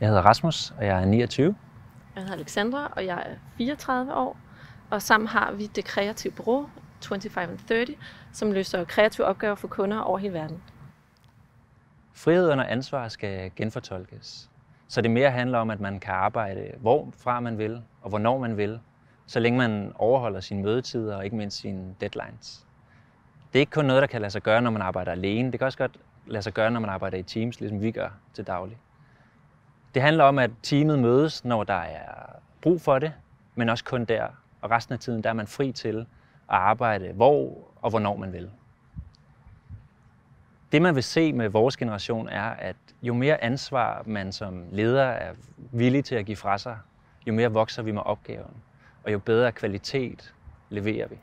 Jeg hedder Rasmus, og jeg er 29. Jeg hedder Alexandra, og jeg er 34 år. Og sammen har vi det kreative bureau 25 and 30, som løser kreative opgaver for kunder over hele verden. Frihed under ansvar skal genfortolkes. Så det mere handler om, at man kan arbejde hvorfra man vil og hvornår man vil, så længe man overholder sine mødetider og ikke mindst sine deadlines. Det er ikke kun noget, der kan lade sig gøre, når man arbejder alene. Det kan også godt lade sig gøre, når man arbejder i teams, ligesom vi gør til daglig. Det handler om, at teamet mødes, når der er brug for det, men også kun der. Og resten af tiden, der er man fri til at arbejde, hvor og hvornår man vil. Det, man vil se med vores generation, er, at jo mere ansvar man som leder er villig til at give fra sig, jo mere vokser vi med opgaven, og jo bedre kvalitet leverer vi.